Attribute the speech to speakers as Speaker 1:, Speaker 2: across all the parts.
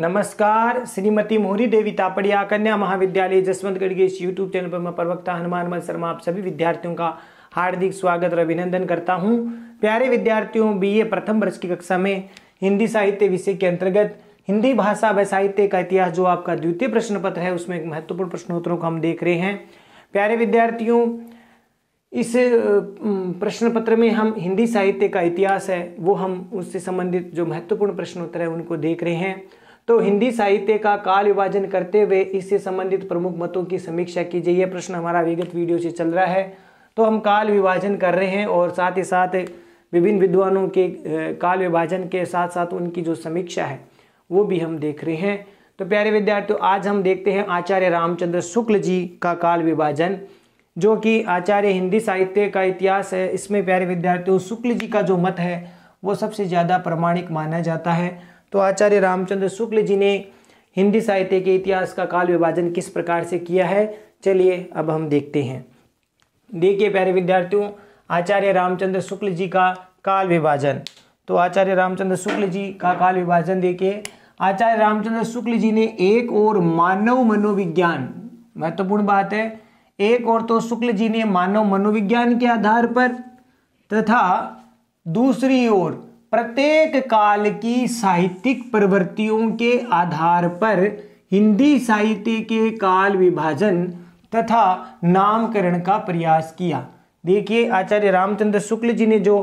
Speaker 1: नमस्कार श्रीमती मोहरी देवी तापड़िया कन्या महाविद्यालय जसवंतगढ़ के इस यूट्यूब चैनल पर मैं प्रवक्ता हनुमान मल शर्मा आप सभी विद्यार्थियों का हार्दिक स्वागत और अभिनंदन करता हूं प्यारे विद्यार्थियों बीए प्रथम वर्ष की कक्षा में हिंदी साहित्य विषय के अंतर्गत हिंदी भाषा व साहित्य का इतिहास जो आपका द्वितीय प्रश्न पत्र है उसमें एक महत्वपूर्ण प्रश्नोत्तरों को हम देख रहे हैं प्यारे विद्यार्थियों इस प्रश्न पत्र में हम हिंदी साहित्य का इतिहास है वो हम उससे संबंधित जो महत्वपूर्ण प्रश्नोत्तर है उनको देख रहे हैं तो हिंदी साहित्य का काल विभाजन करते हुए इससे संबंधित प्रमुख मतों की समीक्षा कीजिए यह प्रश्न हमारा विगत वीडियो से चल रहा है तो हम काल विभाजन कर रहे हैं और साथ ही साथ विभिन्न विद्वानों के काल विभाजन के साथ साथ उनकी जो समीक्षा है वो भी हम देख रहे हैं तो प्यारे विद्यार्थियों आज हम देखते हैं आचार्य रामचंद्र शुक्ल जी का काल विभाजन जो कि आचार्य हिंदी साहित्य का इतिहास है इसमें प्यारे विद्यार्थियों शुक्ल जी का जो मत है वो सबसे ज़्यादा प्रमाणिक माना जाता है तो आचार्य रामचंद्र शुक्ल जी ने हिंदी साहित्य के इतिहास का काल विभाजन किस प्रकार से किया है चलिए अब हम देखते हैं देखिए प्यारे विद्यार्थियों आचार्य रामचंद्र शुक्ल जी का काल विभाजन तो आचार्य रामचंद्र शुक्ल जी का काल विभाजन देखिए आचार्य रामचंद्र शुक्ल जी ने एक और मानव मनोविज्ञान महत्वपूर्ण बात है एक और तो शुक्ल जी ने मानव मनोविज्ञान के आधार पर तथा दूसरी ओर प्रत्येक काल की साहित्यिक प्रवृत्तियों के आधार पर हिंदी साहित्य के काल विभाजन तथा नामकरण का प्रयास किया देखिए आचार्य रामचंद्र शुक्ल जी ने जो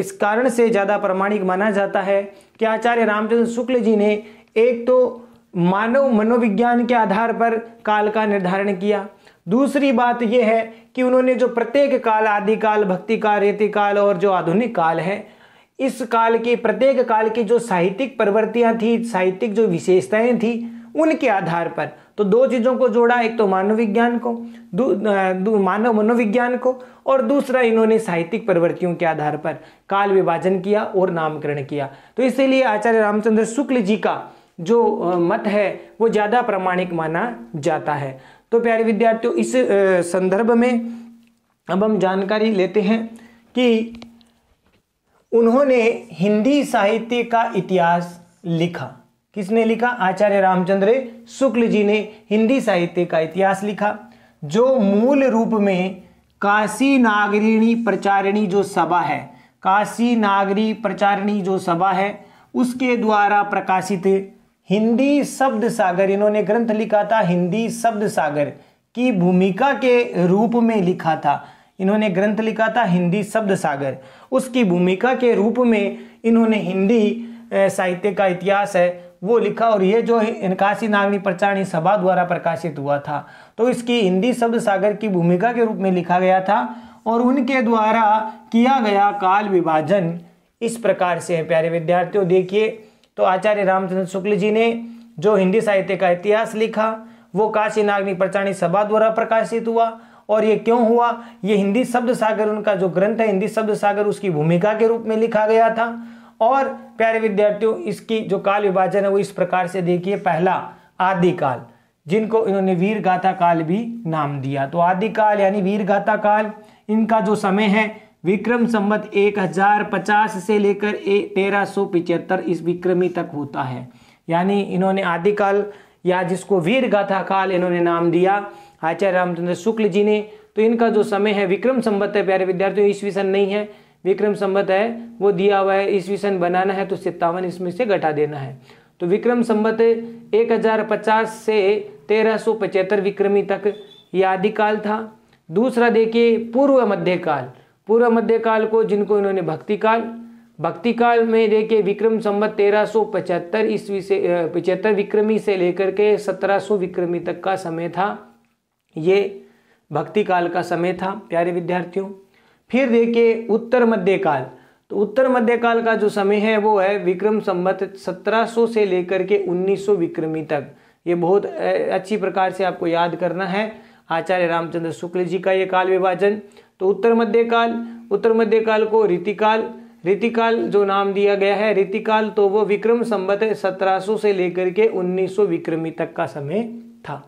Speaker 1: इस कारण से ज़्यादा प्रमाणिक माना जाता है कि आचार्य रामचंद्र शुक्ल जी ने एक तो मानव मनोविज्ञान के आधार पर काल का निर्धारण किया दूसरी बात यह है कि उन्होंने जो प्रत्येक काल आदि काल भक्ति काल रेतिकाल और जो आधुनिक काल है इस काल के प्रत्येक काल की जो साहित्यिक प्रवृत्तियां थी साहित्यिक जो विशेषताएं थी उनके आधार पर तो दो चीज़ों को जोड़ा एक तो मानव विज्ञान को मानव मनोविज्ञान को और दूसरा इन्होंने साहित्यिक प्रवृत्तियों के आधार पर काल विभाजन किया और नामकरण किया तो इसीलिए आचार्य रामचंद्र शुक्ल जी का जो मत है वो ज़्यादा प्रामाणिक माना जाता है तो प्यारे विद्यार्थियों इस संदर्भ में अब हम जानकारी लेते हैं कि उन्होंने हिंदी साहित्य का इतिहास लिखा किसने लिखा आचार्य रामचंद्र शुक्ल जी ने हिंदी साहित्य का इतिहास लिखा जो मूल रूप में काशी नागरिणी प्रचारिणी जो सभा है काशी नागरी प्रचारिणी जो सभा है उसके द्वारा प्रकाशित हिंदी शब्द सागर इन्होंने ग्रंथ लिखा था हिंदी शब्द सागर की भूमिका के रूप में लिखा था इन्होंने ग्रंथ लिखा था हिंदी शब्द सागर उसकी भूमिका के रूप में इन्होंने हिंदी साहित्य का इतिहास है वो लिखा और ये जो काशी नागरी प्रचारणी सभा द्वारा प्रकाशित हुआ था तो इसकी हिंदी शब्द सागर की भूमिका के रूप में लिखा गया था और उनके द्वारा किया गया काल विभाजन इस प्रकार से है प्यारे विद्यार्थियों देखिए तो आचार्य रामचंद्र शुक्ल जी ने जो हिंदी साहित्य का इतिहास लिखा वो काशी नागरी प्रचारणी सभा द्वारा प्रकाशित हुआ और ये क्यों हुआ ये हिंदी शब्द सागर उनका जो ग्रंथ है हिंदी शब्द सागर उसकी भूमिका के रूप में लिखा गया था और प्यारे विद्यार्थियों इसकी जो काल विभाजन है वो इस प्रकार से देखिए पहला आदिकाल जिनको इन्होंने वीर गाथा काल भी नाम दिया तो आदिकाल यानी वीर गाथा काल इनका जो समय है विक्रम हजार 1050 से लेकर तेरह सौ पिचहत्तर इस विक्रमी तक होता है यानी इन्होंने आदिकाल या जिसको वीर गाथा काल इन्होंने नाम दिया आचार्य हाँ, रामचंद्र शुक्ल जी ने तो इनका जो समय है विक्रम संबत है प्यारे विद्यार्थियों ईस्वी सन नहीं है विक्रम संबत है वो दिया हुआ है ईस्वी सन बनाना है तो सत्तावन इसमें से घटा देना है तो विक्रम संबत पचास से पचहत्तर विक्रमी तक ये आदिकाल था दूसरा देखिए पूर्व मध्यकाल पूर्व मध्यकाल को जिनको इन्होंने भक्ति काल भक्ति काल में देखिए विक्रम संबत तेरह सौ पचहत्तर ईस्वी से पचहत्तर विक्रमी से लेकर के सत्रह सौ विक्रमी तक का समय था ये भक्ति काल का समय था प्यारे विद्यार्थियों फिर देखिए उत्तर मध्य काल तो उत्तर मध्य काल का जो समय है वो है विक्रम संबत 1700 से लेकर के 1900 विक्रमी तक ये बहुत अच्छी प्रकार से आपको याद करना है आचार्य रामचंद्र शुक्ल जी का ये काल विभाजन तो उत्तर मध्य काल उत्तर मध्य काल को रीतिकाल रीतिकाल जो नाम दिया गया है रीतिकाल तो वो विक्रम संबत 1700 से लेकर के 1900 विक्रमी तक का समय था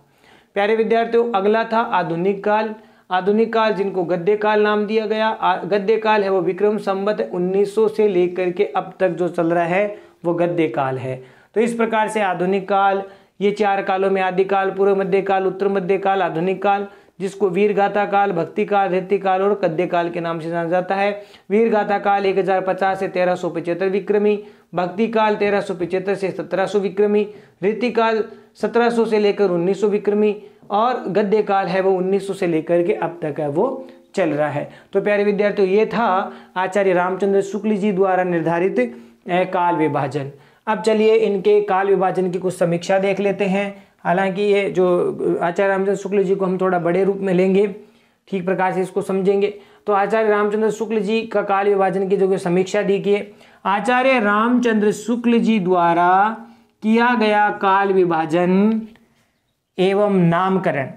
Speaker 1: प्यारे विद्यार्थियों अगला था आधुनिक काल आधुनिक काल जिनको गद्य काल नाम दिया गया गद्य काल है वो विक्रम संबत 1900 से लेकर के अब तक जो चल रहा है वो गद्य काल है तो इस प्रकार से आधुनिक काल ये चार कालों में आदिकाल पूर्व मध्य काल उत्तर मध्य काल आधुनिक काल जिसको वीरगाथा काल भक्ति काल रेती काल और गद्य काल के नाम से जाना जाता है वीरगाथा काल एक से तेरह विक्रमी भक्ति काल तेरह सौ से सत्रह सौ विक्रमी रीति काल सौ से लेकर उन्नीस सौ विक्रमी और गद्य काल है वो उन्नीस सौ से लेकर के अब तक है वो चल रहा है तो प्यारे विद्यार्थियों ये था आचार्य रामचंद्र शुक्ल जी द्वारा निर्धारित काल विभाजन अब चलिए इनके काल विभाजन की कुछ समीक्षा देख लेते हैं हालांकि ये जो आचार्य रामचंद्र शुक्ल जी को हम थोड़ा बड़े रूप में लेंगे ठीक प्रकार से इसको समझेंगे तो आचार्य रामचंद्र शुक्ल जी का काल विभाजन की जो समीक्षा दी गई आचार्य रामचंद्र शुक्ल जी द्वारा किया गया काल विभाजन एवं नामकरण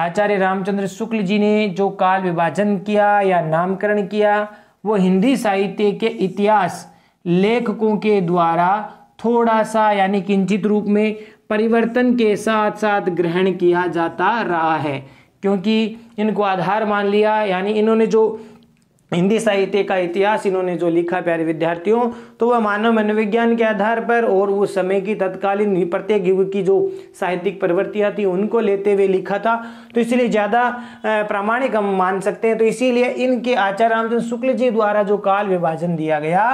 Speaker 1: आचार्य रामचंद्र शुक्ल जी ने जो काल विभाजन किया या नामकरण किया वो हिंदी साहित्य के इतिहास लेखकों के द्वारा थोड़ा सा यानी किंचित रूप में परिवर्तन के साथ साथ ग्रहण किया जाता रहा है क्योंकि इनको आधार मान लिया यानी इन्होंने जो हिंदी साहित्य का इतिहास इन्होंने जो लिखा प्यारे विद्यार्थियों तो वह मानव मनोविज्ञान के आधार पर और उस समय की तत्कालीन प्रत्येक युग की जो साहित्यिक प्रवृत्तियाँ थी उनको लेते हुए लिखा था तो इसलिए ज़्यादा प्रामाणिक हम मान सकते हैं तो इसीलिए इनके आचार्य रामचंद्र शुक्ल जी द्वारा जो काल विभाजन दिया गया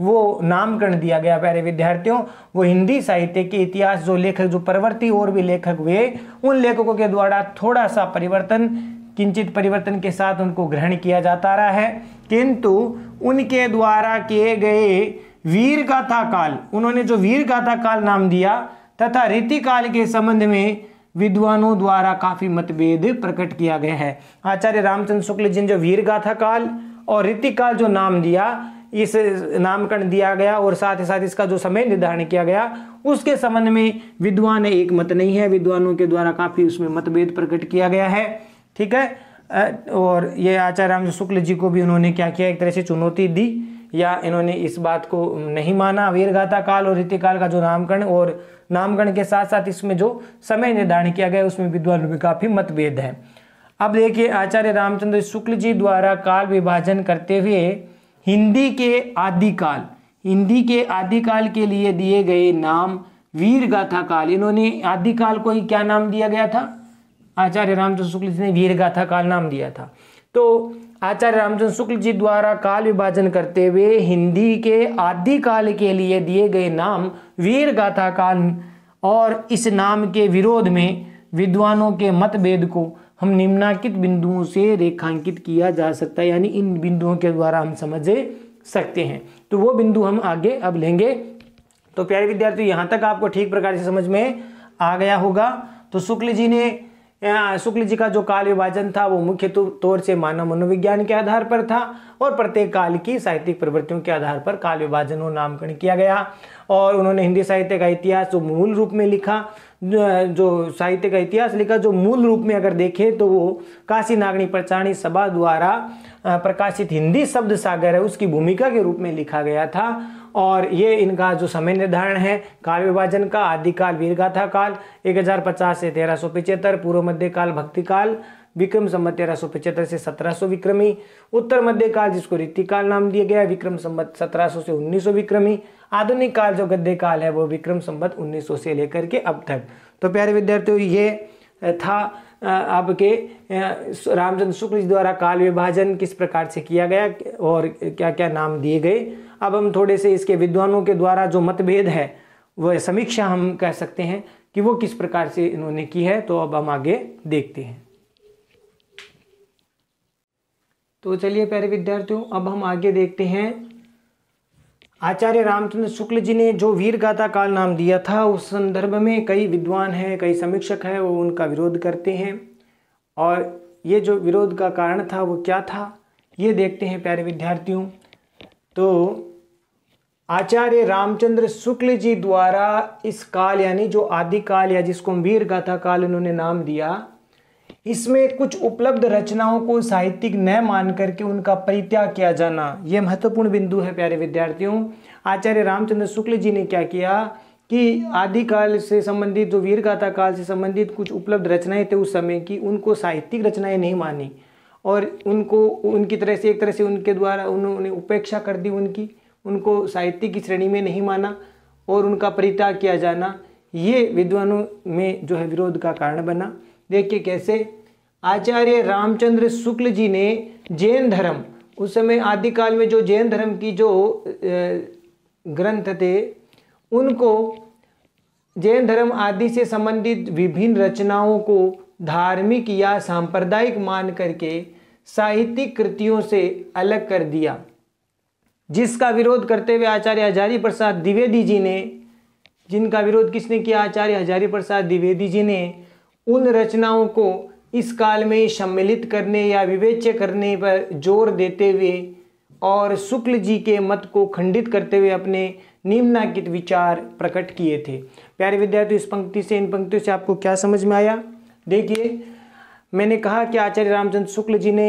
Speaker 1: वो नामकरण दिया गया प्यारे विद्यार्थियों वो हिंदी साहित्य के इतिहास जो लेखक जो प्रवृत्ति और भी लेखक हुए उन लेखकों के द्वारा थोड़ा सा परिवर्तन किंचित परिवर्तन के साथ उनको ग्रहण किया जाता रहा है किंतु उनके द्वारा किए गए वीर गाथा काल उन्होंने जो वीर गाथा काल नाम दिया तथा रीति काल के संबंध में विद्वानों द्वारा काफी मतभेद प्रकट किया गया है आचार्य रामचंद्र शुक्ल जी ने जो वीर गाथा काल और रीति काल जो नाम दिया इस नामकरण दिया गया और साथ ही साथ इसका जो समय निर्धारण किया गया उसके संबंध में विद्वान एक मत नहीं है विद्वानों के द्वारा काफी उसमें मतभेद प्रकट किया गया है ठीक है और ये आचार्य शुक्ल जी को भी उन्होंने क्या किया एक तरह से चुनौती दी या इन्होंने इस बात को नहीं माना वीरगाथा काल और रीतिकाल का जो नामकरण और नामकरण के साथ साथ इसमें जो समय निर्धारण किया गया उसमें विद्वानों में काफ़ी मतभेद है अब देखिए आचार्य रामचंद्र शुक्ल जी द्वारा काल विभाजन करते हुए हिंदी के आदिकाल हिंदी के आदिकाल के लिए दिए गए नाम वीर गाथा काल इन्होंने आदिकाल को ही क्या नाम दिया गया था आचार्य रामचंद्र शुक्ल जी ने वीर गाथा काल नाम दिया था तो आचार्य रामचंद्र शुक्ल जी द्वारा काल विभाजन करते हुए हिंदी के आदि काल के लिए दिए गए नाम वीर गाथा काल और इस नाम के विरोध में विद्वानों के मतभेद को हम निम्नाकित बिंदुओं से रेखांकित किया जा सकता है यानी इन बिंदुओं के द्वारा हम समझ सकते हैं तो वो बिंदु हम आगे अब लेंगे तो प्यारे विद्यार्थी यहाँ तक आपको ठीक प्रकार से समझ में आ गया होगा तो शुक्ल जी ने शुक्ल जी का जो काल विभाजन था वो मुख्य तौर से मानव मनोविज्ञान के आधार पर था और प्रत्येक काल की साहित्यिक प्रवृत्तियों के आधार पर काल विभाजन और नामकरण किया गया और उन्होंने हिंदी साहित्य का इतिहास जो मूल रूप में लिखा जो साहित्य का इतिहास लिखा जो मूल रूप में अगर देखें तो वो काशी नागनी प्रचारणी सभा द्वारा प्रकाशित हिंदी शब्द सागर है उसकी भूमिका के रूप में लिखा गया था और ये इनका जो समय निर्धारण है काल विभाजन का आदिकाल वीरगाथा काल एक हजार पचास से तेरह सौ पिचहत्तर पूर्व मध्य काल भक्ति काल विक्रम संबत तेरह सौ पिचहत्तर से सत्रह सौ विक्रमी उत्तर मध्य काल जिसको रीति काल नाम दिया गया विक्रम संबत सत्रह सौ से उन्नीस सौ विक्रमी आधुनिक काल जो गद्य काल है वो विक्रम संबत उन्नीस सौ से लेकर के अब तक तो प्यारे विद्यार्थियों ये था आपके रामचंद्र शुक्ल जी द्वारा काल विभाजन किस प्रकार से किया गया और क्या क्या नाम दिए गए अब हम थोड़े से इसके विद्वानों के द्वारा जो मतभेद है वह समीक्षा हम कह सकते हैं कि वो किस प्रकार से इन्होंने की है तो अब हम आगे देखते हैं तो चलिए प्यारे विद्यार्थियों अब हम आगे देखते हैं आचार्य रामचंद्र शुक्ल जी ने जो वीर गाथा काल नाम दिया था उस संदर्भ में कई विद्वान हैं कई समीक्षक हैं वो उनका विरोध करते हैं और ये जो विरोध का कारण था वो क्या था ये देखते हैं प्यारे विद्यार्थियों तो आचार्य रामचंद्र शुक्ल जी द्वारा इस काल यानी जो आदिकाल या जिसको वीर गाथा काल उन्होंने नाम दिया इसमें कुछ उपलब्ध रचनाओं को साहित्यिक न मान करके उनका परित्याग किया जाना ये महत्वपूर्ण बिंदु है प्यारे विद्यार्थियों आचार्य रामचंद्र शुक्ल जी ने क्या किया कि आदिकाल से संबंधित जो वीर गाथा काल से संबंधित कुछ उपलब्ध रचनाएं थे उस समय की उनको साहित्यिक रचनाएं नहीं मानी और उनको उनकी तरह से एक तरह से उनके द्वारा उन्होंने उपेक्षा कर दी उनकी उनको साहित्य की श्रेणी में नहीं माना और उनका परित्याग किया जाना ये विद्वानों में जो है विरोध का कारण बना देखिए कैसे आचार्य रामचंद्र शुक्ल जी ने जैन धर्म उस समय आदिकाल में जो जैन धर्म की जो ग्रंथ थे उनको जैन धर्म आदि से संबंधित विभिन्न रचनाओं को धार्मिक या सांप्रदायिक मान करके साहित्यिक कृतियों से अलग कर दिया जिसका विरोध करते हुए आचार्य हजारी प्रसाद द्विवेदी जी ने जिनका विरोध किसने किया आचार्य हजारी प्रसाद द्विवेदी जी ने उन रचनाओं को इस काल में सम्मिलित करने या विवेच्य करने पर जोर देते हुए और शुक्ल जी के मत को खंडित करते हुए अपने निम्नाकित विचार प्रकट किए थे प्यारे विद्यार्थी इस पंक्ति से इन पंक्तियों से आपको क्या समझ में आया देखिए मैंने कहा कि आचार्य रामचंद्र शुक्ल जी ने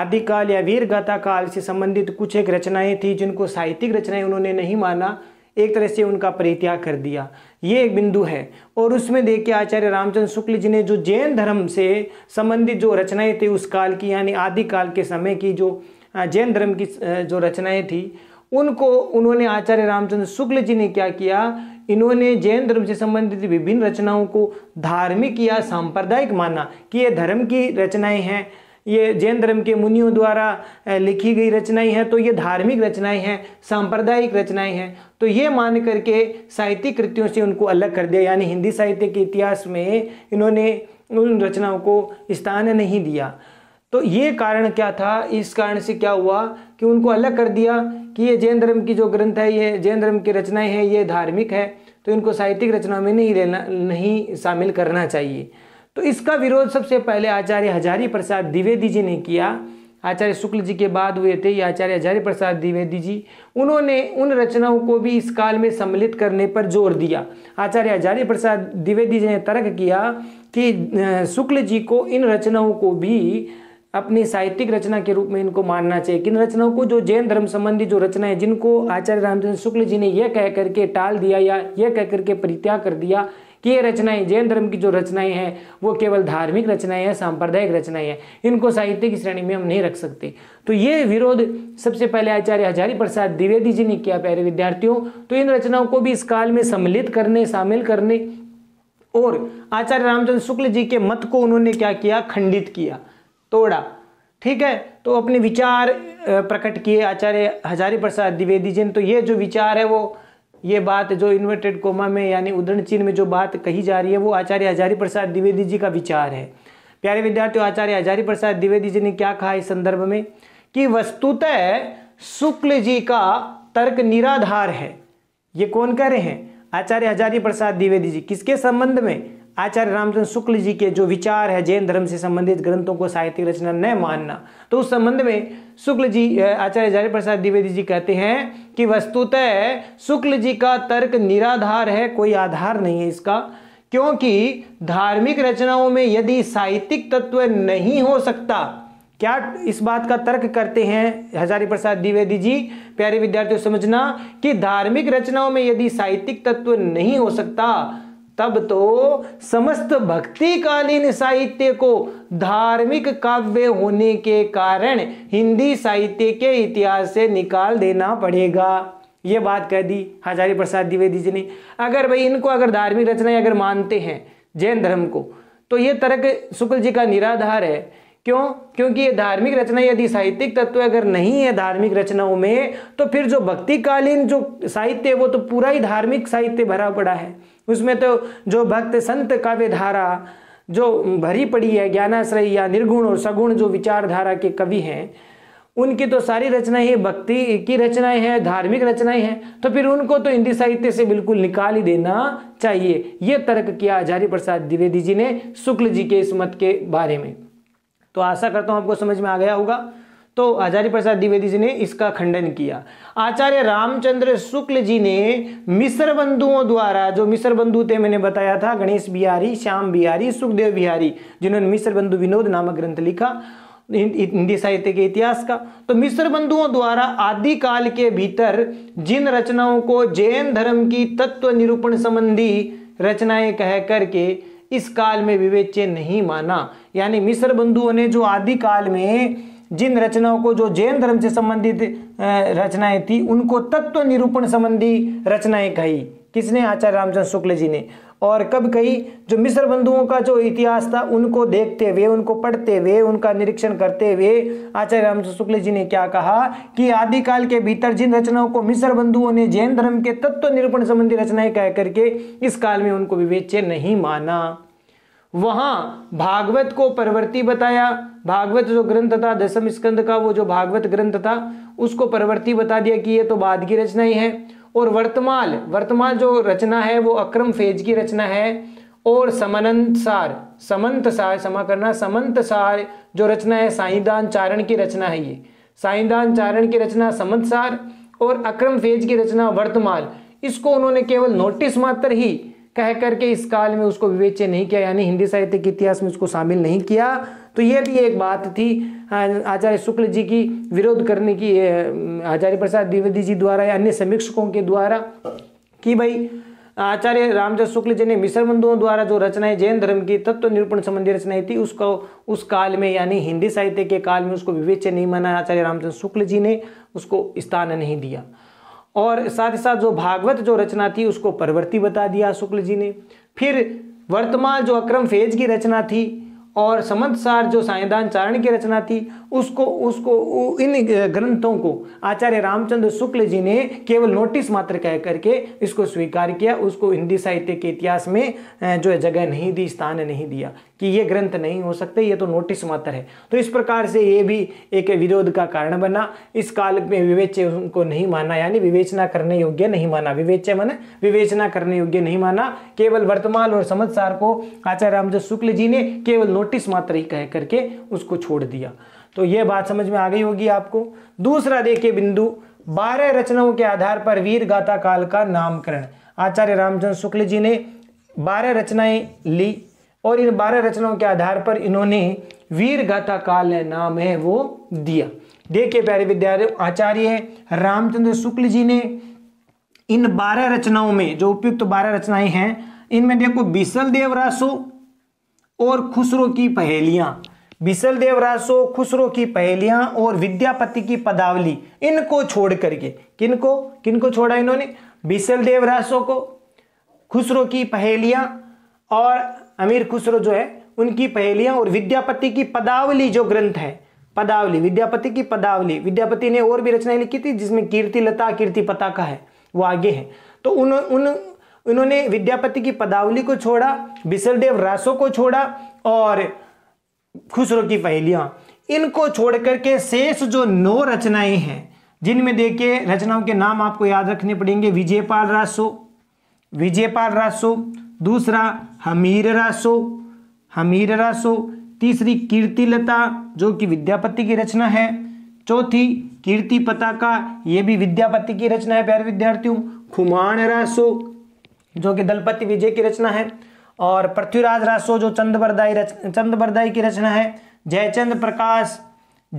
Speaker 1: आदिकाल या वीरगाथा काल से संबंधित कुछ एक रचनाएं थी जिनको साहित्यिक रचनाएं उन्होंने नहीं माना एक तरह से उनका परित्याग कर दिया ये एक बिंदु है और उसमें देख के आचार्य रामचंद्र शुक्ल जी ने जो जैन धर्म से संबंधित जो रचनाएं थी उस काल की यानी आदिकाल के समय की जो जैन धर्म की जो रचनाएं थी उनको उन्होंने आचार्य रामचंद्र शुक्ल जी ने क्या किया इन्होंने जैन धर्म से संबंधित विभिन्न रचनाओं को धार्मिक या सांप्रदायिक माना कि ये धर्म की रचनाएं हैं ये जैन धर्म के मुनियों द्वारा लिखी गई रचनाएं हैं तो ये धार्मिक रचनाएं हैं सांप्रदायिक रचनाएं हैं तो ये मान करके साहित्यिक कृतियों से उनको अलग कर दिया यानी हिंदी साहित्य के इतिहास में इन्होंने उन रचनाओं को स्थान नहीं दिया तो ये कारण क्या था इस कारण से क्या हुआ कि उनको अलग कर दिया कि ये जैन धर्म की जो ग्रंथ है ये जैन धर्म की रचनाएं हैं ये धार्मिक है तो इनको साहित्यिक रचनाओं में नहीं लेना नहीं शामिल करना चाहिए तो इसका विरोध सबसे पहले आचार्य हजारी प्रसाद द्विवेदी जी ने किया आचार्य शुक्ल जी के बाद हुए थे या आचार्य हजारी प्रसाद द्विवेदी जी उन्होंने उन रचनाओं को भी इस काल में सम्मिलित करने पर जोर दिया आचार्य हजारी प्रसाद द्विवेदी जी ने तर्क किया कि शुक्ल जी को इन रचनाओं को भी अपनी साहित्यिक रचना के रूप में इनको मानना चाहिए किन रचनाओं को जो जैन धर्म संबंधी जो रचनाएं जिनको आचार्य रामचंद्र शुक्ल जी ने यह कह करके टाल दिया या यह कह करके परित्याग कर दिया कि ये रचनाएं जैन धर्म की जो रचनाएं हैं वो केवल धार्मिक रचनाएं हैं सांप्रदायिक रचनाएं हैं इनको साहित्य की श्रेणी में हम नहीं रख सकते तो ये विरोध सबसे पहले आचार्य हजारी प्रसाद द्विवेदी जी ने किया प्यारे विद्यार्थियों तो इन रचनाओं को भी इस काल में सम्मिलित करने शामिल करने और आचार्य रामचंद्र शुक्ल जी के मत को उन्होंने क्या किया खंडित किया तोड़ा ठीक है तो अपने विचार प्रकट किए आचार्य हजारी प्रसाद द्विवेदी जी ने तो ये जो विचार है वो ये बात जो इन्वर्टेड कोमा में यानी उदरण चिन्ह में जो बात कही जा रही है वो आचार्य हजारी प्रसाद द्विवेदी जी का विचार है प्यारे विद्यार्थियों आचार्य हजारी प्रसाद द्विवेदी जी ने क्या कहा इस संदर्भ में कि वस्तुतः शुक्ल जी का तर्क निराधार है ये कौन कह रहे हैं आचार्य हजारी प्रसाद द्विवेदी जी किसके संबंध में आचार्य रामचंद्र शुक्ल जी के जो विचार है जैन धर्म से संबंधित ग्रंथों को साहित्यिक रचना न मानना तो उस संबंध में शुक्ल जी आचार्य हजारी प्रसाद द्विवेदी जी कहते हैं कि वस्तुतः शुक्ल जी का तर्क निराधार है कोई आधार नहीं है इसका क्योंकि धार्मिक रचनाओं में यदि साहित्यिक तत्व नहीं हो सकता क्या इस बात का तर्क करते हैं हजारी प्रसाद द्विवेदी जी प्यारे विद्यार्थियों समझना कि धार्मिक रचनाओं में यदि साहित्यिक तत्व नहीं हो सकता तब तो समस्त भक्तिकालीन साहित्य को धार्मिक काव्य होने के कारण हिंदी साहित्य के इतिहास से निकाल देना पड़ेगा ये बात कह दी हजारी प्रसाद द्विवेदी जी ने अगर भाई इनको अगर धार्मिक रचनाएं अगर मानते हैं जैन धर्म को तो ये तर्क शुक्ल जी का निराधार है क्यों क्योंकि ये धार्मिक रचना यदि साहित्यिक तत्व अगर नहीं है धार्मिक रचनाओं में तो फिर जो भक्तिकालीन जो साहित्य है वो तो पूरा ही धार्मिक साहित्य भरा पड़ा है उसमें तो जो भक्त संत काव्य धारा जो भरी पड़ी है ज्ञानाश्रय या निर्गुण और सगुण जो विचारधारा के कवि हैं उनकी तो सारी रचनाएं ही भक्ति की रचनाएं हैं धार्मिक रचनाएं हैं तो फिर उनको तो हिंदी साहित्य से बिल्कुल निकाल ही देना चाहिए यह तर्क किया आचार्य प्रसाद द्विवेदी जी ने शुक्ल जी के इस मत के बारे में तो आशा करता हूं आपको समझ में आ गया होगा तो आचार्य प्रसाद द्विवेदी जी ने इसका खंडन किया आचार्य रामचंद्र शुक्ल जी ने मिस्र बंधुओं द्वारा जो मिस्र बंधु थे मैंने बताया था गणेश बिहारी श्याम बिहारी सुखदेव बिहारी जिन्होंने मिस्र बंधु विनोद नामक ग्रंथ लिखा हिंदी साहित्य के इतिहास का तो मिस्र बंधुओं द्वारा आदिकाल के भीतर जिन रचनाओं को जैन धर्म की तत्व निरूपण संबंधी रचनाएं कह करके इस काल में विवेच्य नहीं माना यानी मिस्र बंधुओं ने जो आदि काल में जिन रचनाओं को जो जैन धर्म से संबंधित रचनाएं थी उनको तत्व निरूपण संबंधी रचनाएं कही किसने आचार्य रामचंद्र शुक्ल जी ने और कब कही जो मिस्र बंधुओं का जो इतिहास था उनको देखते हुए उनको पढ़ते हुए उनका निरीक्षण करते हुए आचार्य रामचंद्र शुक्ल जी ने क्या कहा कि आदिकाल के भीतर जिन रचनाओं को मिस्र बंधुओं ने जैन धर्म के तत्व निरूपण संबंधी रचनाएं कह करके इस काल में उनको विवेच्य नहीं माना वहां भागवत को परवर्ती बताया भागवत जो ग्रंथ था दशम स्कंद का वो जो भागवत ग्रंथ था उसको परवर्ती बता दिया कि ये तो बाद की रचना ही है और वर्तमान वर्तमान जो रचना है वो अक्रम फेज की रचना है और समनंतसार सार क्षमा करना सार जो रचना है साईदान चारण की रचना है ये साईदान चारण की रचना समंत सार और अक्रम फेज की रचना वर्तमान इसको उन्होंने केवल नोटिस मात्र ही कह करके इस काल में उसको विवेचन नहीं किया यानी हिंदी साहित्य के इतिहास में उसको शामिल नहीं किया तो ये भी एक बात थी आचार्य शुक्ल जी की विरोध करने की आचार्य प्रसाद द्विवेदी जी द्वारा या अन्य समीक्षकों के द्वारा कि भाई आचार्य रामचंद्र शुक्ल जी ने मिश्र बंधुओं द्वारा जो रचनाएं जैन धर्म की तत्व निरूपण संबंधी रचनाएं थी उसको उस काल में यानी हिंदी साहित्य के काल में उसको विवेच्य नहीं माना आचार्य रामचंद्र शुक्ल जी ने उसको स्थान नहीं दिया और साथ ही साथ जो भागवत जो रचना थी उसको परवर्ती बता दिया शुक्ल जी ने फिर वर्तमान जो अक्रम फेज की रचना थी और समंतसार जो सायदान चारण की रचना थी उसको उसको इन ग्रंथों को आचार्य रामचंद्र शुक्ल जी ने केवल नोटिस मात्र कह करके इसको स्वीकार किया उसको हिंदी साहित्य के इतिहास में जो है जगह नहीं दी स्थान नहीं दिया कि ये ग्रंथ नहीं हो सकते ये तो नोटिस मात्र है तो इस प्रकार से ये भी एक विरोध का कारण बना इस काल में विवेच्य उनको नहीं माना यानी विवेचना करने योग्य नहीं माना विवेच्य मन विवेचना करने योग्य नहीं माना केवल वर्तमान और समझसार को आचार्य रामचंद्र शुक्ल जी ने केवल नोटिस मात्र ही कह करके उसको छोड़ दिया तो ये बात समझ में आ गई होगी आपको दूसरा देखिए बिंदु बारह रचनाओं के आधार पर वीर गाथा काल का नामकरण आचार्य रामचंद्र शुक्ल जी ने बारह रचनाएं ली और इन बारह रचनाओं के आधार पर इन्होंने वीर गाथा काल है नाम है वो दिया देखिए प्यारे विद्यार्थी आचार्य रामचंद्र शुक्ल जी ने इन बारह रचनाओं में जो उपयुक्त तो बारह रचनाएं हैं इनमें देखो बिसल देवरासो और खुसरो की पहेलियां बिसल देवरासो खुसरो की पहेलियां और विद्यापति की पदावली इनको छोड़ करके किनको किनको छोड़ा इन्होंने बिसल देवरासो को खुसरो की पहेलियां और अमीर खुसरो जो है उनकी पहेलियाँ और विद्यापति की पदावली जो ग्रंथ है पदावली विद्यापति की पदावली विद्यापति ने और भी रचनाएं लिखी थी जिसमें कीर्ति लता कीर्ति का है वो आगे है तो उन उन उन्होंने विद्यापति की पदावली को छोड़ा बिसलदेव रासो को छोड़ा और खुसरो की पहेलियाँ इनको छोड़ करके शेष जो नौ रचनाएं हैं जिनमें देखिए रचनाओं के नाम आपको याद रखने पड़ेंगे विजयपाल रासो विजयपाल रासो दूसरा हमीर रासो हमीर रासो तीसरी कीर्तिलता जो कि विद्यापति की रचना है चौथी कीर्ति पताका ये भी विद्यापति की रचना है प्यारे विद्यार्थियों खुमान रासो जो कि दलपति विजय की रचना है और पृथ्वीराज रासो जो चंद्रदाई रच चंद्रबरदाई की रचना है जयचंद प्रकाश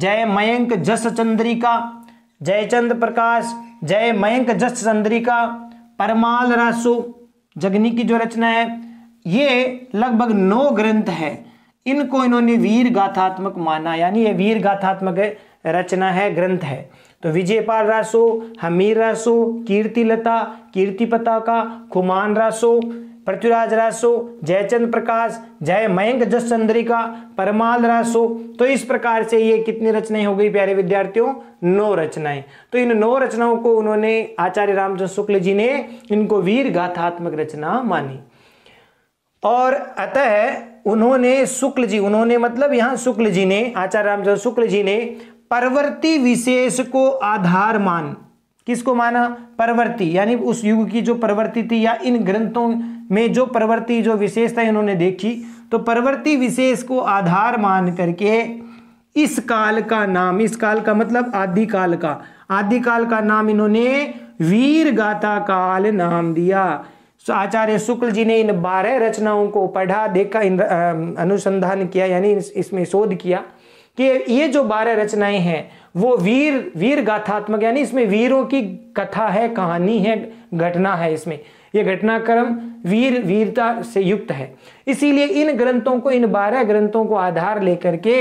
Speaker 1: जय मयंक जस चंद्रिका जयचंद प्रकाश जय मयंक जस चंद्रिका परमाल रासो जगनी की जो रचना है ये लगभग नौ ग्रंथ है इनको इन्होंने वीर गाथात्मक माना यानी ये वीर गाथात्मक रचना है ग्रंथ है तो विजयपाल रासो हमीर रासो कीर्तिलता कीर्ति पता का खुमान रासो पृथ्वीराज रासो जयचंद प्रकाश जय मयंक जस चंद्रिका परमाल रासो तो इस प्रकार से ये कितनी रचनाएं हो गई प्यारे विद्यार्थियों नौ रचनाएं तो इन नौ रचनाओं को उन्होंने आचार्य रामचंद्र शुक्ल जी ने इनको वीर गाथात्मक रचना मानी और अतः उन्होंने शुक्ल जी उन्होंने मतलब यहां शुक्ल जी ने आचार्य रामचंद्र शुक्ल जी ने परवर्ती विशेष को आधार मान किसको माना परवर्ती यानी उस युग की जो परवर्ती थी या इन ग्रंथों में जो प्रवृत्ति जो विशेषता इन्होंने देखी तो प्रवृत्ति विशेष को आधार मान करके इस काल का नाम इस काल का मतलब आदि काल का आदि काल का नाम इन्होंने वीर गाथा काल नाम दिया तो आचार्य शुक्ल जी ने इन बारह रचनाओं को पढ़ा देखा इन अनुसंधान किया यानी इसमें शोध किया कि ये जो बारह रचनाएं हैं वो वीर वीर गाथात्मक यानी इसमें वीरों की कथा है कहानी है घटना है इसमें यह घटनाक्रम वीर वीरता से युक्त है इसीलिए इन ग्रंथों को इन बारह ग्रंथों को आधार लेकर के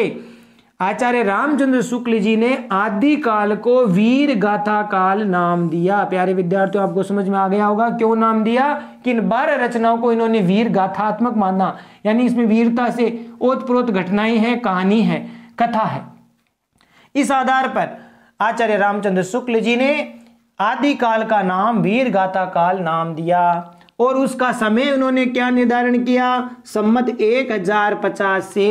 Speaker 1: आचार्य रामचंद्र शुक्ल जी ने आदि काल को वीर गाथा काल नाम दिया प्यारे विद्यार्थियों आपको समझ में आ गया होगा क्यों नाम दिया कि इन बारह रचनाओं को इन्होंने वीर गाथात्मक माना यानी इसमें वीरता से ओतप्रोत घटनाएं हैं कहानी है कथा है इस आधार पर आचार्य रामचंद्र शुक्ल जी ने आदि काल का नाम वीर गाथा काल नाम दिया और उसका समय उन्होंने क्या निर्धारण किया एक हजार पचास से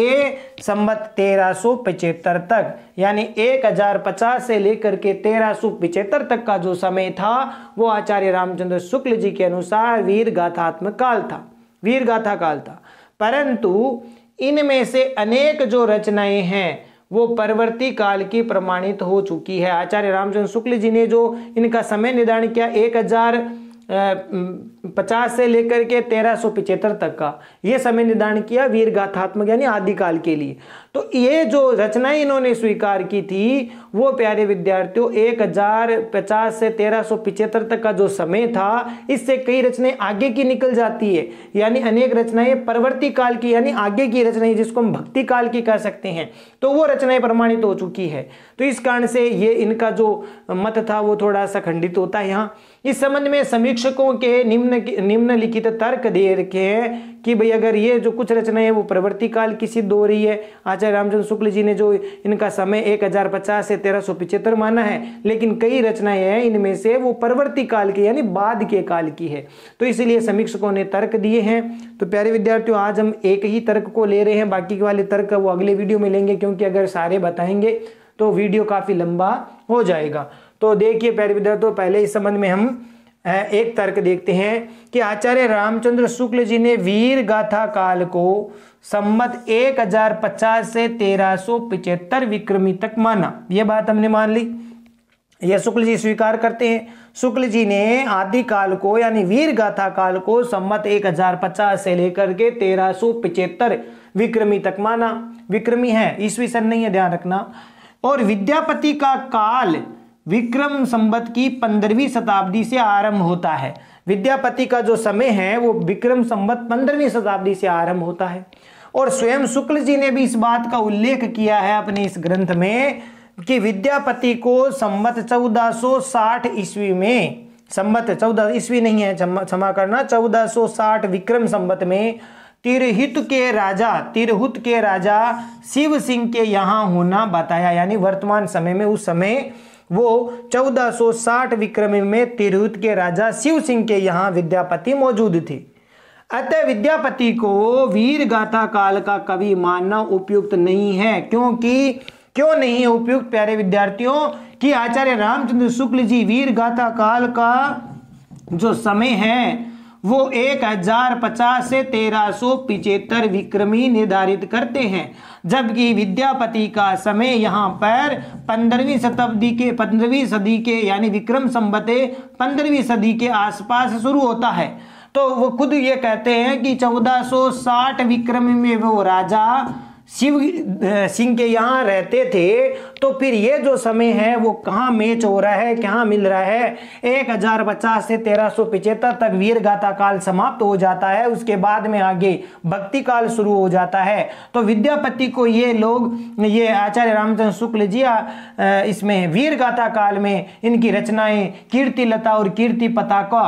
Speaker 1: संमत 1375 तक यानी एक हजार पचास से लेकर के तेरह 1375 तक का जो समय था वो आचार्य रामचंद्र शुक्ल जी के अनुसार वीर गाथात्मक काल था वीर गाथा काल था परंतु इनमें से अनेक जो रचनाएं हैं वो परवर्ती काल की प्रमाणित हो चुकी है आचार्य रामचंद्र शुक्ल जी ने जो इनका समय निर्धारण किया एक हजार पचास से लेकर के तेरह सौ पिचहत्तर तक का ये समय निर्धारण किया वीर गाथात्मक यानी आदिकाल के लिए तो ये जो रचनाएं इन्होंने स्वीकार की थी वो प्यारे विद्यार्थियों एक हजार पचास से तेरह सौ पिचहत्तर तक का जो समय था इससे कई रचनाएं आगे की निकल जाती है यानी अनेक रचनाएं परवर्ती काल की यानी आगे की रचनाएं जिसको हम भक्ति काल की कह सकते हैं तो वो रचनाएं प्रमाणित हो चुकी है तो इस कारण से ये इनका जो मत था वो थोड़ा सा खंडित होता है यहाँ इस संबंध में समीक्षकों के निम्न निम्नलिखित तर्क दे रखे हैं कि भाई अगर ये जो कुछ रचनाएं है वो प्रवृत्ति काल की सिद्ध हो रही है आचार्य रामचंद्र शुक्ल जी ने जो इनका समय 1050 से तेरह माना है लेकिन कई रचनाएं हैं इनमें से वो प्रवृत्ति काल की यानी बाद के काल की है तो इसलिए समीक्षकों ने तर्क दिए हैं तो प्यारे विद्यार्थियों आज हम एक ही तर्क को ले रहे हैं बाकी के वाले तर्क वो अगले वीडियो में लेंगे क्योंकि अगर सारे बताएंगे तो वीडियो काफ़ी लंबा हो जाएगा तो देखिए प्यारे विद्यार्थियों तो पहले इस संबंध में हम एक तर्क देखते हैं कि आचार्य रामचंद्र शुक्ल जी ने वीर गाथा काल को हजार पचास से पिछहत्तर विक्रमी तक माना यह बात हमने मान ली यह शुक्ल जी स्वीकार करते हैं शुक्ल जी ने आदि काल को यानी वीर गाथा काल को हजार पचास से लेकर के 1375 विक्रमी तक माना विक्रमी है ईस्वी सन नहीं है ध्यान रखना और विद्यापति का काल विक्रम संबत की पंद्रहवीं शताब्दी से आरंभ होता है विद्यापति का जो समय है वो विक्रम संबत पंद्रहवीं शताब्दी से आरंभ होता है और स्वयं शुक्ल जी ने भी इस बात का उल्लेख किया है अपने इस ग्रंथ में कि विद्यापति को संबत 1460 ईस्वी में संबत 14 ईस्वी नहीं है क्षमा करना 1460 विक्रम संबत में तिरहित के राजा तिरहुत के राजा शिव सिंह के यहाँ होना बताया यानी वर्तमान समय में उस समय वो 1460 विक्रमी में तिरहुत के राजा शिव सिंह के यहाँ विद्यापति मौजूद थे अतः विद्यापति को वीर गाथा काल का कवि मानना उपयुक्त नहीं है क्योंकि क्यों नहीं है उपयुक्त प्यारे विद्यार्थियों कि आचार्य रामचंद्र शुक्ल जी वीर गाथा काल का जो समय है वो पचास से पिचहत्तर विक्रमी निर्धारित करते हैं जबकि विद्यापति का समय यहाँ पर पंद्रहवीं शताब्दी के पंद्रहवीं सदी के यानी विक्रम संबते पंद्रहवीं सदी के आसपास शुरू होता है तो वो खुद ये कहते हैं कि 1460 विक्रम में वो राजा शिव सिंह के यहाँ रहते थे तो फिर ये जो समय है वो कहाँ मैच हो रहा है कहाँ मिल रहा है एक हजार पचास से तेरह सौ पिचहत्तर तक वीर गाथा काल समाप्त हो जाता है उसके बाद में आगे भक्ति काल शुरू हो जाता है तो विद्यापति को ये लोग ये आचार्य रामचंद्र शुक्ल जी इसमें वीर गाथा काल में इनकी रचनाएं कीर्ति लता और कीर्ति पताका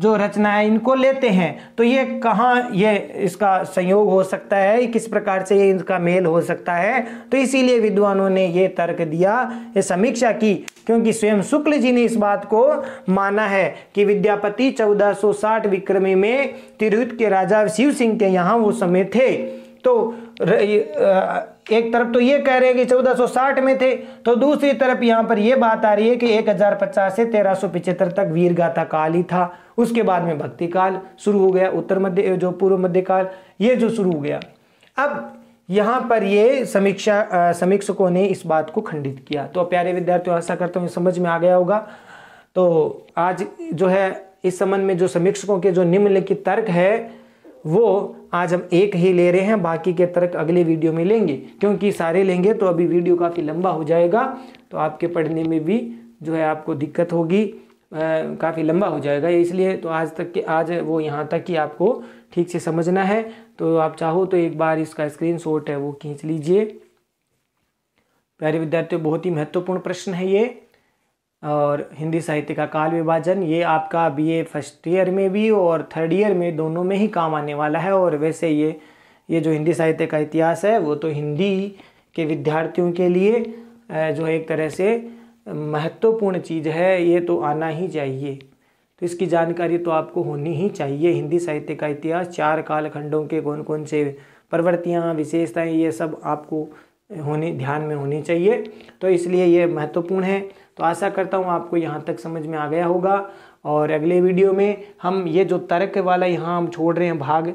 Speaker 1: जो रचनाएं इनको लेते हैं तो ये कहाँ ये इसका संयोग हो सकता है किस प्रकार से ये इनका मेल हो सकता है तो इसीलिए विद्वानों ने ये तर्क दिया ये समीक्षा की क्योंकि स्वयं शुक्ल जी ने इस बात को माना है कि विद्यापति 1460 विक्रमी में तिरुत के राजा शिव सिंह के यहाँ वो समय थे तो र, एक तरफ तो ये कह रहे हैं कि 1460 में थे तो दूसरी तरफ यहाँ पर यह बात आ रही है कि 1050 से 1375 तक वीर गाथा काल ही था उसके बाद में भक्ति काल शुरू हो गया उत्तर मध्य जो पूर्व मध्य काल ये जो शुरू हो गया अब यहाँ पर ये समीक्षा समीक्षकों ने इस बात को खंडित किया तो प्यारे विद्यार्थियों ऐसा करते हुए समझ में आ गया होगा तो आज जो है इस संबंध में जो समीक्षकों के जो निम्नलिखित तर्क है वो आज हम एक ही ले रहे हैं बाकी के तर्क अगले वीडियो में लेंगे क्योंकि सारे लेंगे तो अभी वीडियो काफ़ी लंबा हो जाएगा तो आपके पढ़ने में भी जो है आपको दिक्कत होगी काफ़ी लंबा हो जाएगा इसलिए तो आज तक के आज वो यहाँ तक कि आपको ठीक से समझना है तो आप चाहो तो एक बार इसका स्क्रीन है वो खींच लीजिए प्यारे विद्यार्थियों बहुत ही महत्वपूर्ण प्रश्न है ये और हिंदी साहित्य का काल विभाजन ये आपका बीए फर्स्ट ईयर में भी और थर्ड ईयर में दोनों में ही काम आने वाला है और वैसे ये ये जो हिंदी साहित्य का इतिहास है वो तो हिंदी के विद्यार्थियों के लिए जो एक तरह से महत्वपूर्ण चीज़ है ये तो आना ही चाहिए तो इसकी जानकारी तो आपको होनी ही चाहिए हिंदी साहित्य का इतिहास चार कालखंडों के कौन कौन से प्रवृत्तियाँ विशेषताएँ ये सब आपको होनी ध्यान में होनी चाहिए तो इसलिए ये महत्वपूर्ण है तो आशा करता हूँ आपको यहाँ तक समझ में आ गया होगा और अगले वीडियो में हम ये जो तर्क वाला यहाँ हम छोड़ रहे हैं भाग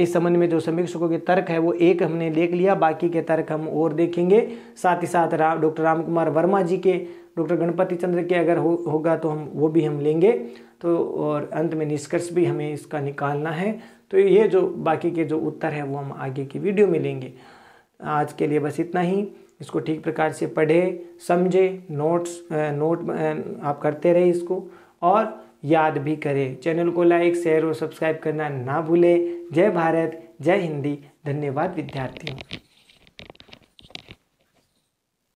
Speaker 1: इस संबंध में जो समीक्षकों के तर्क है वो एक हमने देख लिया बाकी के तर्क हम और देखेंगे साथ ही साथ रा, डॉक्टर राम कुमार वर्मा जी के डॉक्टर गणपति चंद्र के अगर हो होगा तो हम वो भी हम लेंगे तो और अंत में निष्कर्ष भी हमें इसका निकालना है तो ये जो बाकी के जो उत्तर है वो हम आगे की वीडियो में लेंगे आज के लिए बस इतना ही इसको ठीक प्रकार से पढ़े समझे नोट्स नोट आप करते रहे इसको और याद भी करें चैनल को लाइक शेयर और सब्सक्राइब करना ना भूलें जय भारत जय हिंदी धन्यवाद विद्यार्थियों